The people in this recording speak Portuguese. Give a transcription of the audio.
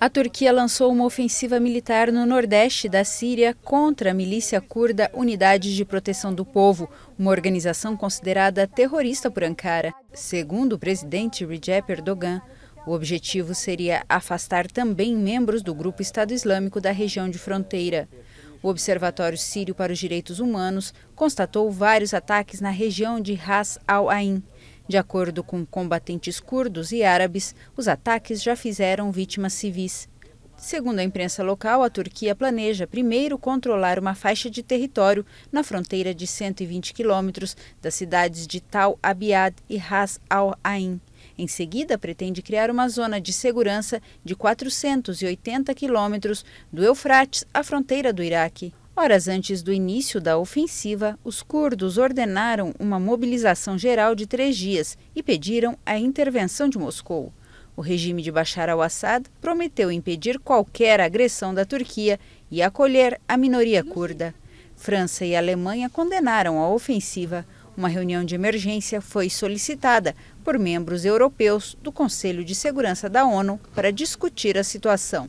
A Turquia lançou uma ofensiva militar no nordeste da Síria contra a milícia curda Unidade de Proteção do Povo, uma organização considerada terrorista por Ankara. Segundo o presidente Recep Erdogan, o objetivo seria afastar também membros do grupo Estado Islâmico da região de fronteira. O Observatório Sírio para os Direitos Humanos constatou vários ataques na região de Ras al-Ain. De acordo com combatentes curdos e árabes, os ataques já fizeram vítimas civis. Segundo a imprensa local, a Turquia planeja primeiro controlar uma faixa de território na fronteira de 120 quilômetros das cidades de Tal Abiad e Ras Al Ain. Em seguida, pretende criar uma zona de segurança de 480 quilômetros do Eufrates à fronteira do Iraque. Horas antes do início da ofensiva, os curdos ordenaram uma mobilização geral de três dias e pediram a intervenção de Moscou. O regime de Bashar al-Assad prometeu impedir qualquer agressão da Turquia e acolher a minoria curda. França e Alemanha condenaram a ofensiva. Uma reunião de emergência foi solicitada por membros europeus do Conselho de Segurança da ONU para discutir a situação.